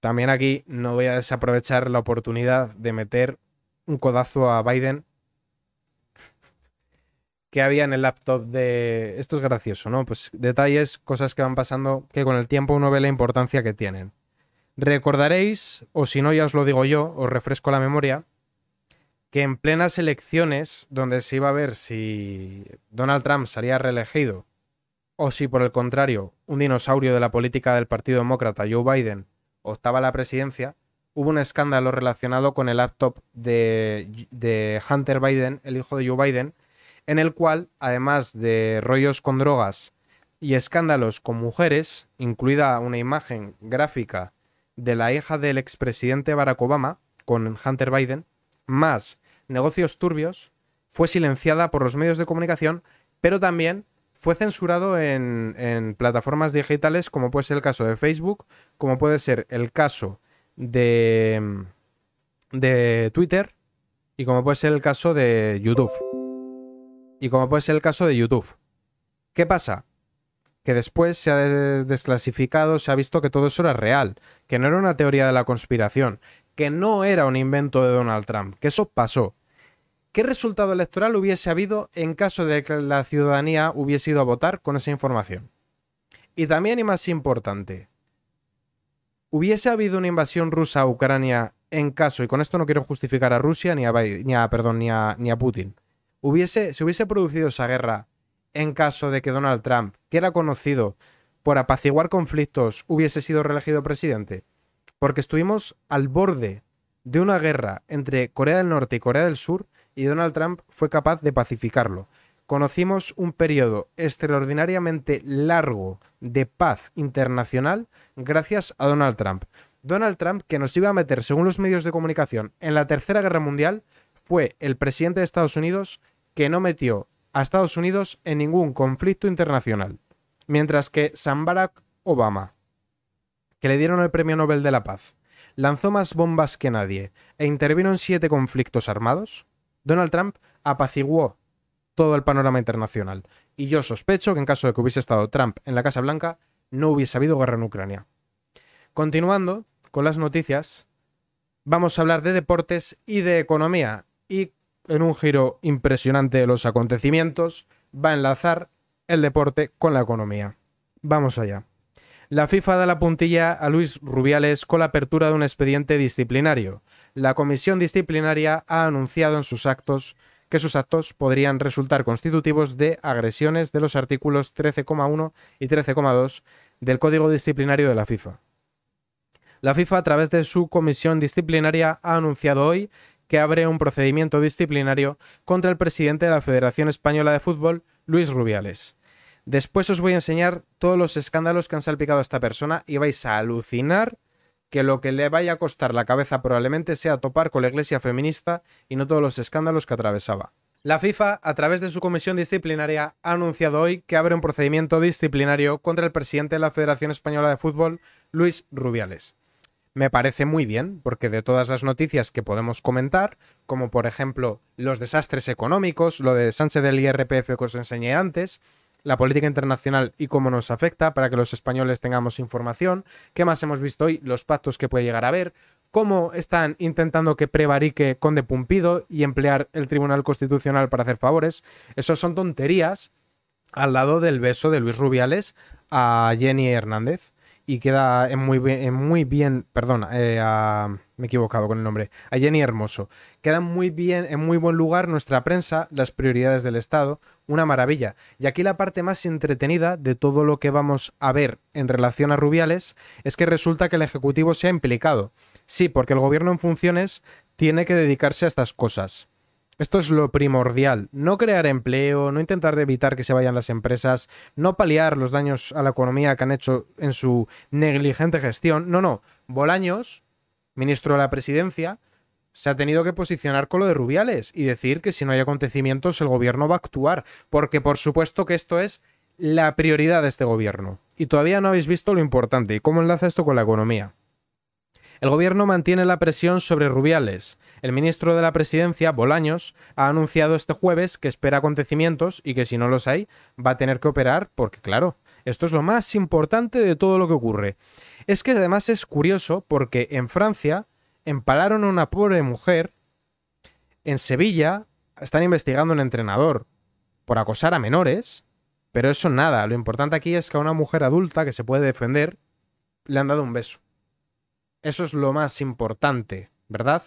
También aquí no voy a desaprovechar la oportunidad de meter un codazo a Biden *laughs* que había en el laptop de... Esto es gracioso, ¿no? Pues detalles, cosas que van pasando que con el tiempo uno ve la importancia que tienen. Recordaréis, o si no ya os lo digo yo, os refresco la memoria, que en plenas elecciones, donde se iba a ver si Donald Trump sería reelegido o si por el contrario un dinosaurio de la política del Partido Demócrata, Joe Biden, optaba la presidencia, hubo un escándalo relacionado con el laptop de, Hunter Biden, el hijo de Joe Biden, en el cual, además de rollos con drogas y escándalos con mujeres, incluida una imagen gráfica de la hija del expresidente Barack Obama con Hunter Biden, más negocios turbios, fue silenciada por los medios de comunicación, pero también fue censurado en, plataformas digitales como puede ser el caso de Facebook, como puede ser el caso de, de Twitter y como puede ser el caso de YouTube. Y como puede ser el caso de YouTube. ¿Qué pasa? que después se ha desclasificado, se ha visto que todo eso era real, que no era una teoría de la conspiración, que no era un invento de Donald Trump, que eso pasó. ¿Qué resultado electoral hubiese habido en caso de que la ciudadanía hubiese ido a votar con esa información? Y también, y más importante, ¿hubiese habido una invasión rusa a Ucrania en caso, y con esto no quiero justificar a Rusia ni a, perdón, ni a, Putin, hubiese, se hubiese producido esa guerra en caso de que Donald Trump, que era conocido por apaciguar conflictos, hubiese sido reelegido presidente? Porque estuvimos al borde de una guerra entre Corea del Norte y Corea del Sur y Donald Trump fue capaz de pacificarlo. Conocimos un periodo extraordinariamente largo de paz internacional gracias a Donald Trump. Donald Trump, que nos iba a meter, según los medios de comunicación, en la Tercera Guerra Mundial, fue el presidente de Estados Unidos que no metió a Estados Unidos en ningún conflicto internacional, mientras que sam Barack Obama, que le dieron el Premio Nobel de la Paz, lanzó más bombas que nadie e intervino en siete conflictos armados, Donald Trump apaciguó todo el panorama internacional. Y yo sospecho que en caso de que hubiese estado Trump en la Casa Blanca, no hubiese habido guerra en Ucrania. Continuando con las noticias, vamos a hablar de deportes y de economía. Y en un giro impresionante de los acontecimientos, va a enlazar el deporte con la economía. Vamos allá. La FIFA da la puntilla a Luis Rubiales con la apertura de un expediente disciplinario. La comisión disciplinaria ha anunciado en sus actos que sus actos podrían resultar constitutivos de agresiones de los artículos 13,1 y 13,2 del Código Disciplinario de la FIFA. La FIFA, a través de su comisión disciplinaria, ha anunciado hoy que abre un procedimiento disciplinario contra el presidente de la Federación Española de Fútbol, Luis Rubiales. Después os voy a enseñar todos los escándalos que han salpicado a esta persona y vais a alucinar que lo que le vaya a costar la cabeza probablemente sea topar con la iglesia feminista y no todos los escándalos que atravesaba. La FIFA, a través de su comisión disciplinaria, ha anunciado hoy que abre un procedimiento disciplinario contra el presidente de la Federación Española de Fútbol, Luis Rubiales me parece muy bien, porque de todas las noticias que podemos comentar, como por ejemplo los desastres económicos, lo de Sánchez del IRPF que os enseñé antes, la política internacional y cómo nos afecta para que los españoles tengamos información, qué más hemos visto hoy, los pactos que puede llegar a haber, cómo están intentando que prevarique Conde Pumpido y emplear el Tribunal Constitucional para hacer favores. Eso son tonterías al lado del beso de Luis Rubiales a Jenny Hernández y queda en muy bien, en muy bien perdona, eh, me he equivocado con el nombre, a Jenny Hermoso. Queda muy bien, en muy buen lugar nuestra prensa, las prioridades del Estado, una maravilla. Y aquí la parte más entretenida de todo lo que vamos a ver en relación a Rubiales es que resulta que el Ejecutivo se ha implicado. Sí, porque el gobierno en funciones tiene que dedicarse a estas cosas. Esto es lo primordial. No crear empleo, no intentar evitar que se vayan las empresas, no paliar los daños a la economía que han hecho en su negligente gestión. No, no. Bolaños, ministro de la presidencia, se ha tenido que posicionar con lo de Rubiales y decir que si no hay acontecimientos el gobierno va a actuar, porque por supuesto que esto es la prioridad de este gobierno. Y todavía no habéis visto lo importante y cómo enlaza esto con la economía. El gobierno mantiene la presión sobre Rubiales. El ministro de la Presidencia, Bolaños, ha anunciado este jueves que espera acontecimientos y que si no los hay, va a tener que operar porque, claro, esto es lo más importante de todo lo que ocurre. Es que además es curioso porque en Francia empalaron a una pobre mujer, en Sevilla están investigando a un entrenador por acosar a menores, pero eso nada, lo importante aquí es que a una mujer adulta que se puede defender le han dado un beso. Eso es lo más importante, ¿verdad?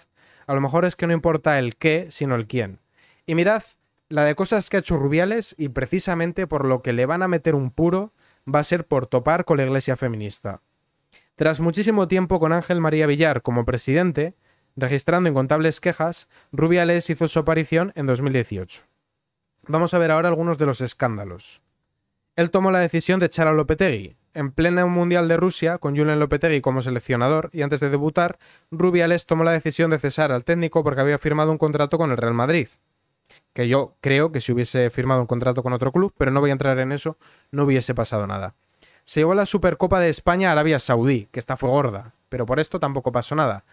A lo mejor es que no importa el qué, sino el quién. Y mirad, la de cosas que ha hecho Rubiales, y precisamente por lo que le van a meter un puro, va a ser por topar con la iglesia feminista. Tras muchísimo tiempo con Ángel María Villar como presidente, registrando incontables quejas, Rubiales hizo su aparición en 2018. Vamos a ver ahora algunos de los escándalos. Él tomó la decisión de echar a Lopetegui, en pleno Mundial de Rusia, con Julian Lopetegui como seleccionador y antes de debutar, Rubiales tomó la decisión de cesar al técnico porque había firmado un contrato con el Real Madrid. Que yo creo que si hubiese firmado un contrato con otro club, pero no voy a entrar en eso, no hubiese pasado nada. Se llevó la Supercopa de España a Arabia Saudí, que esta fue gorda, pero por esto tampoco pasó nada.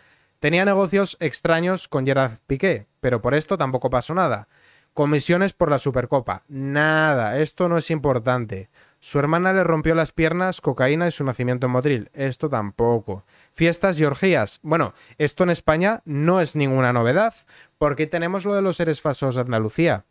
Tenía negocios extraños con Gerard Piqué, pero por esto tampoco pasó nada. Comisiones por la Supercopa. Nada, esto no es importante. Su hermana le rompió las piernas, cocaína y su nacimiento en Motril. Esto tampoco. Fiestas y orgías. Bueno, esto en España no es ninguna novedad, porque tenemos lo de los seres falsos de Andalucía.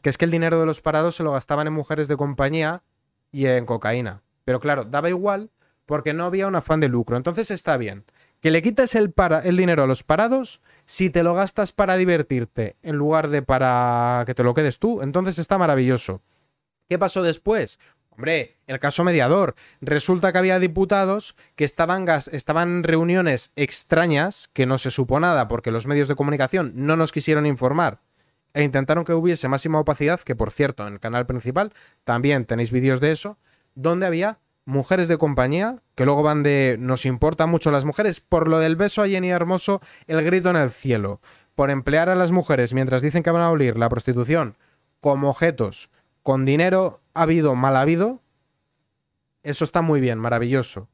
Que es que el dinero de los parados se lo gastaban en mujeres de compañía y en cocaína. Pero claro, daba igual porque no había un afán de lucro. Entonces está bien. Que le quites el dinero a los parados si te lo gastas para divertirte en lugar de para que te lo quedes tú. Entonces está maravilloso. ¿Qué pasó después? Hombre, el caso mediador. Resulta que había diputados que estaban, estaban reuniones extrañas, que no se supo nada porque los medios de comunicación no nos quisieron informar e intentaron que hubiese máxima opacidad, que por cierto, en el canal principal también tenéis vídeos de eso, donde había mujeres de compañía, que luego van de nos importan mucho las mujeres, por lo del beso a Jenny Hermoso, el grito en el cielo, por emplear a las mujeres mientras dicen que van a abolir la prostitución como objetos con dinero ha habido, mal ha habido. Eso está muy bien, maravilloso.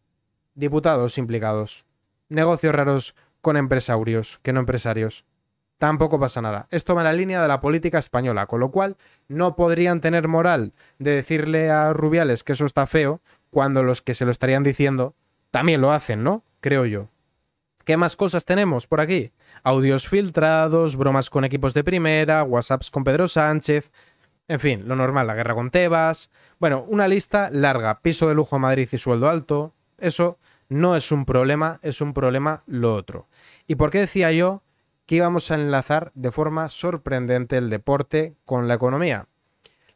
Diputados implicados. Negocios raros con empresarios, que no empresarios. Tampoco pasa nada. Esto va en la línea de la política española, con lo cual no podrían tener moral de decirle a Rubiales que eso está feo, cuando los que se lo estarían diciendo también lo hacen, ¿no? Creo yo. ¿Qué más cosas tenemos por aquí? Audios filtrados, bromas con equipos de primera, WhatsApps con Pedro Sánchez, en fin, lo normal, la guerra con Tebas. Bueno, una lista larga, piso de lujo Madrid y sueldo alto. Eso no es un problema, es un problema lo otro. ¿Y por qué decía yo que íbamos a enlazar de forma sorprendente el deporte con la economía?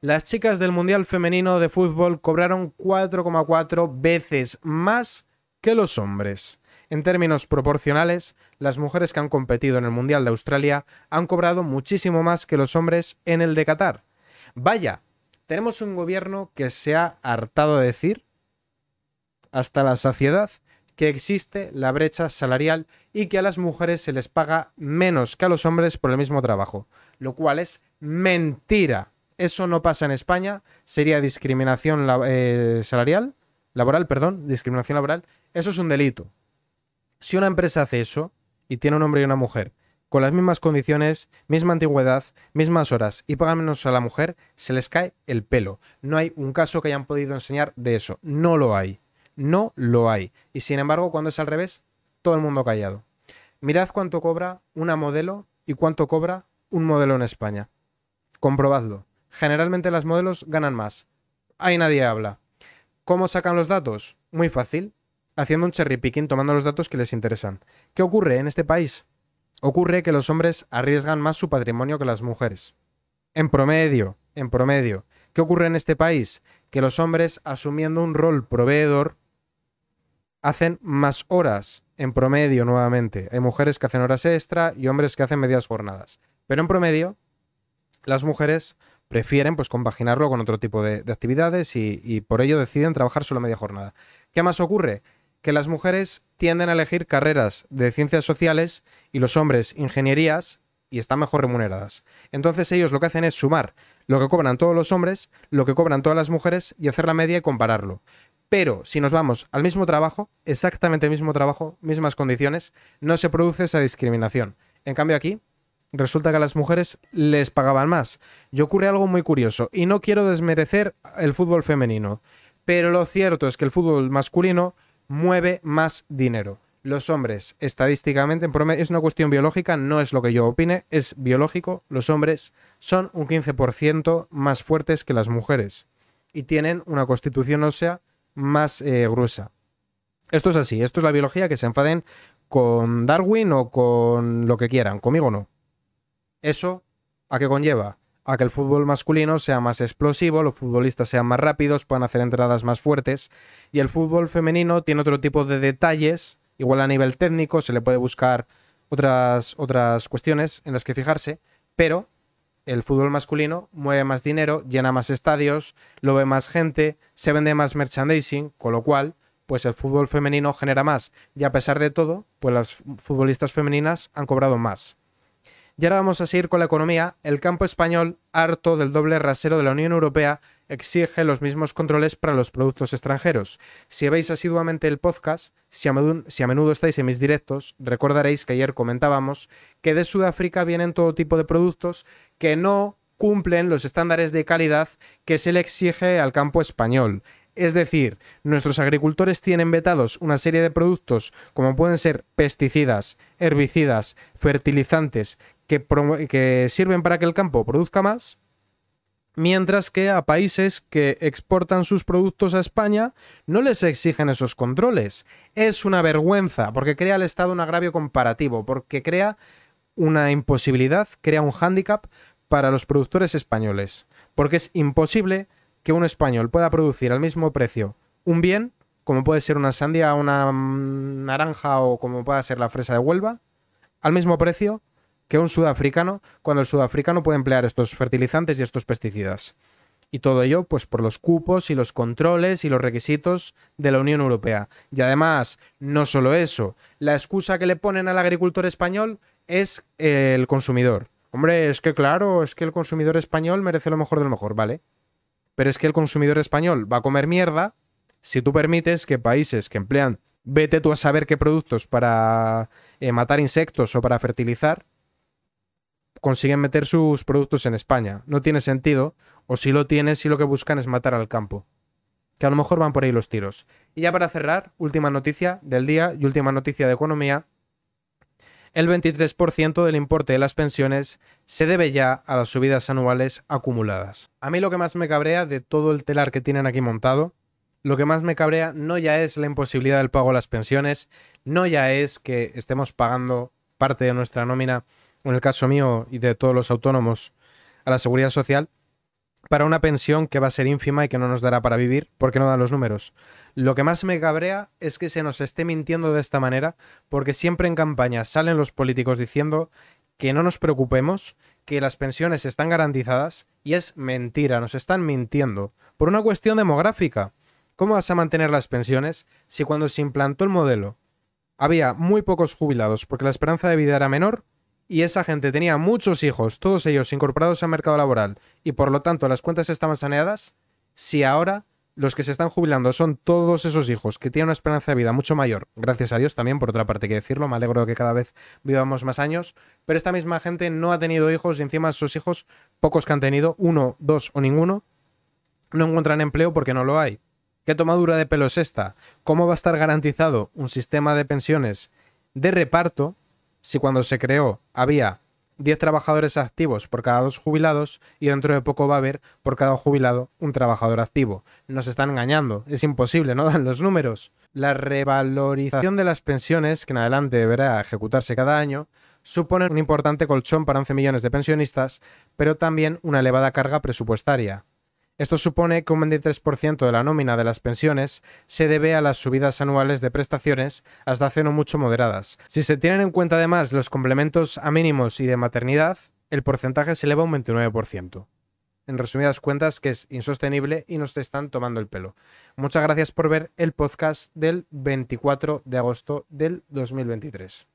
Las chicas del Mundial Femenino de Fútbol cobraron 4,4 veces más que los hombres. En términos proporcionales, las mujeres que han competido en el Mundial de Australia han cobrado muchísimo más que los hombres en el de Qatar. Vaya, tenemos un gobierno que se ha hartado de decir hasta la saciedad que existe la brecha salarial y que a las mujeres se les paga menos que a los hombres por el mismo trabajo, lo cual es mentira. Eso no pasa en España, sería discriminación eh, salarial, laboral, perdón, discriminación laboral. Eso es un delito. Si una empresa hace eso y tiene un hombre y una mujer con las mismas condiciones, misma antigüedad, mismas horas y pagan menos a la mujer, se les cae el pelo. No hay un caso que hayan podido enseñar de eso. No lo hay. No lo hay. Y sin embargo, cuando es al revés, todo el mundo callado. Mirad cuánto cobra una modelo y cuánto cobra un modelo en España. Comprobadlo. Generalmente las modelos ganan más. Ahí nadie habla. ¿Cómo sacan los datos? Muy fácil. Haciendo un cherry picking, tomando los datos que les interesan. ¿Qué ocurre en este país? ocurre que los hombres arriesgan más su patrimonio que las mujeres. En promedio, en promedio, ¿qué ocurre en este país? Que los hombres, asumiendo un rol proveedor, hacen más horas en promedio nuevamente. Hay mujeres que hacen horas extra y hombres que hacen medias jornadas. Pero en promedio, las mujeres prefieren pues compaginarlo con otro tipo de, actividades y por ello deciden trabajar solo media jornada. ¿Qué más ocurre? que las mujeres tienden a elegir carreras de ciencias sociales y los hombres ingenierías y están mejor remuneradas. Entonces ellos lo que hacen es sumar lo que cobran todos los hombres, lo que cobran todas las mujeres y hacer la media y compararlo. Pero si nos vamos al mismo trabajo, exactamente el mismo trabajo, mismas condiciones, no se produce esa discriminación. En cambio aquí, resulta que a las mujeres les pagaban más. Y ocurre algo muy curioso, y no quiero desmerecer el fútbol femenino, pero lo cierto es que el fútbol masculino mueve más dinero. Los hombres, estadísticamente, en es una cuestión biológica, no es lo que yo opine, es biológico. Los hombres son un 15% más fuertes que las mujeres y tienen una constitución ósea más eh, gruesa. Esto es así, esto es la biología, que se enfaden con Darwin o con lo que quieran, conmigo no. ¿Eso a qué conlleva? a que el fútbol masculino sea más explosivo, los futbolistas sean más rápidos, puedan hacer entradas más fuertes. Y el fútbol femenino tiene otro tipo de detalles, igual a nivel técnico, se le puede buscar otras, otras cuestiones en las que fijarse, pero el fútbol masculino mueve más dinero, llena más estadios, lo ve más gente, se vende más merchandising, con lo cual, pues el fútbol femenino genera más. Y a pesar de todo, pues las futbolistas femeninas han cobrado más. Y ahora vamos a seguir con la economía. El campo español, harto del doble rasero de la Unión Europea, exige los mismos controles para los productos extranjeros. Si veis asiduamente el podcast, si a, menudo estáis en mis directos, recordaréis que ayer comentábamos que de Sudáfrica vienen todo tipo de productos que no cumplen los estándares de calidad que se le exige al campo español. Es decir, nuestros agricultores tienen vetados una serie de productos como pueden ser pesticidas, herbicidas, fertilizantes, que, sirven para que el campo produzca más, mientras que a países que exportan sus productos a España no les exigen esos controles. Es una vergüenza, porque crea al Estado un agravio comparativo, porque crea una imposibilidad, crea un hándicap para los productores españoles, porque es imposible que un español pueda producir al mismo precio un bien, como puede ser una sandía, una naranja o como pueda ser la fresa de Huelva, al mismo precio que un sudafricano cuando el sudafricano puede emplear estos fertilizantes y estos pesticidas. Y todo ello, pues por los cupos y los controles y los requisitos de la Unión Europea. Y además, no solo eso, la excusa que le ponen al agricultor español es el consumidor. Hombre, es que claro, es que el consumidor español merece lo mejor de lo mejor, ¿vale? Pero es que el consumidor español va a comer mierda si tú permites que países que emplean, vete tú a saber qué productos para eh, matar insectos o para fertilizar, consiguen meter sus productos en España. No tiene sentido, o si lo tiene, si lo que buscan es matar al campo. Que a lo mejor van por ahí los tiros. Y ya para cerrar, última noticia del día y última noticia de economía. El 23% del importe de las pensiones se debe ya a las subidas anuales acumuladas. A mí lo que más me cabrea de todo el telar que tienen aquí montado lo que más me cabrea no ya es la imposibilidad del pago de las pensiones, no ya es que estemos pagando parte de nuestra nómina en el caso mío y de todos los autónomos, a la seguridad social para una pensión que va a ser ínfima y que no nos dará para vivir porque no dan los números. Lo que más me cabrea es que se nos esté mintiendo de esta manera porque siempre en campaña salen los políticos diciendo que no nos preocupemos, que las pensiones están garantizadas y es mentira, nos están mintiendo por una cuestión demográfica. ¿Cómo vas a mantener las pensiones si cuando se implantó el modelo había muy pocos jubilados porque la esperanza de vida era menor y esa gente tenía muchos hijos, todos ellos incorporados al mercado laboral, y por lo tanto las cuentas estaban saneadas, si ahora los que se están jubilando son todos esos hijos que tienen una esperanza de vida mucho mayor, gracias a Dios también, por otra parte hay que decirlo, me alegro de que cada vez vivamos más años, pero esta misma gente no ha tenido hijos y encima sus hijos, pocos que han tenido, uno, dos o ninguno, no encuentran empleo porque no lo hay. ¿Qué tomadura de pelo es esta? ¿Cómo va a estar garantizado un sistema de pensiones de reparto si cuando se creó había 10 trabajadores activos por cada dos jubilados y dentro de poco va a haber por cada jubilado un trabajador activo. Nos están engañando, es imposible, no *laughs* dan los números. La revalorización de las pensiones, que en adelante deberá ejecutarse cada año, supone un importante colchón para 11 millones de pensionistas, pero también una elevada carga presupuestaria. Esto supone que un 23% de la nómina de las pensiones se debe a las subidas anuales de prestaciones hasta hace no mucho moderadas. Si se tienen en cuenta además los complementos a mínimos y de maternidad, el porcentaje se eleva un 29%. En resumidas cuentas, que es insostenible y nos están tomando el pelo. Muchas gracias por ver el podcast del 24 de agosto del 2023.